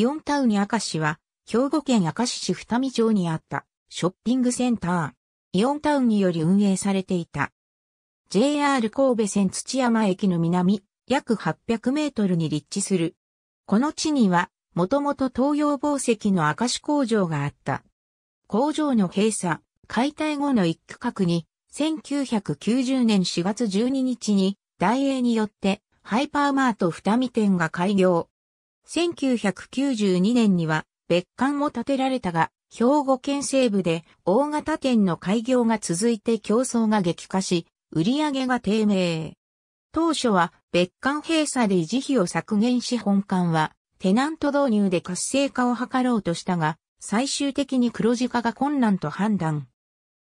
イオンタウン明石は、兵庫県明石市二見町にあったショッピングセンター、イオンタウンにより運営されていた。JR 神戸線土山駅の南、約800メートルに立地する。この地には、もともと東洋宝石の明石工場があった。工場の閉鎖、解体後の一区画に、1990年4月12日に、大英によって、ハイパーマート二見店が開業。1992年には別館も建てられたが、兵庫県西部で大型店の開業が続いて競争が激化し、売り上げが低迷。当初は別館閉鎖で維持費を削減し本館はテナント導入で活性化を図ろうとしたが、最終的に黒字化が困難と判断。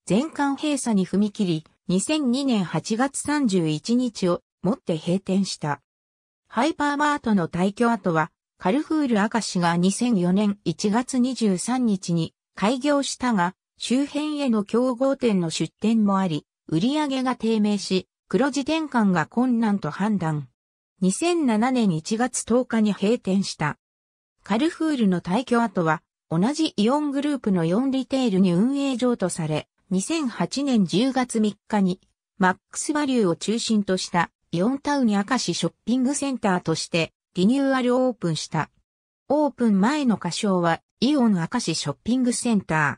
全館閉鎖に踏み切り、2002年8月31日をもって閉店した。ハイパーマートの退去後はカルフール赤市が2004年1月23日に開業したが、周辺への競合店の出店もあり、売り上げが低迷し、黒字転換が困難と判断。2007年1月10日に閉店した。カルフールの退去後は、同じイオングループのンリテールに運営上とされ、2008年10月3日に、マックスバリューを中心としたイオンタウン赤市ショッピングセンターとしてリニューアルオープンした。オープン前の歌唱はイオン明石ショッピングセンター。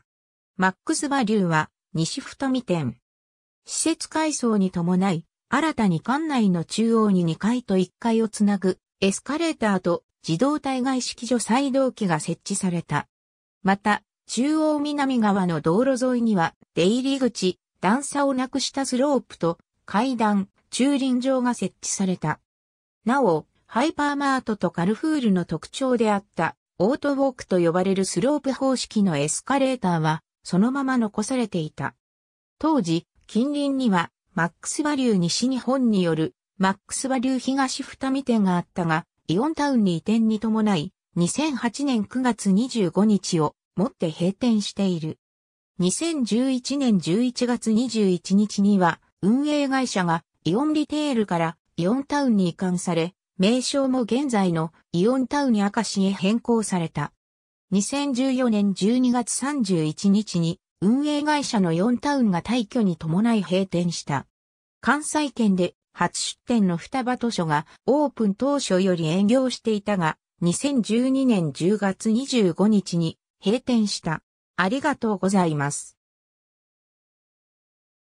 マックスバリューは西太見店。施設改装に伴い、新たに館内の中央に2階と1階をつなぐエスカレーターと自動体外式所再動機が設置された。また、中央南側の道路沿いには出入り口、段差をなくしたスロープと階段、駐輪場が設置された。なお、ハイパーマートとカルフールの特徴であったオートウォークと呼ばれるスロープ方式のエスカレーターはそのまま残されていた。当時、近隣にはマックスバリュー西日本によるマックスバリュー東二見店があったが、イオンタウンに移転に伴い、2008年9月25日をもって閉店している。2011年11月21日には運営会社がイオンリテールからイオンタウンに移管され、名称も現在のイオンタウン明石へ変更された。2014年12月31日に運営会社のイオンタウンが退去に伴い閉店した。関西圏で初出店の双葉図書がオープン当初より営業していたが、2012年10月25日に閉店した。ありがとうございます。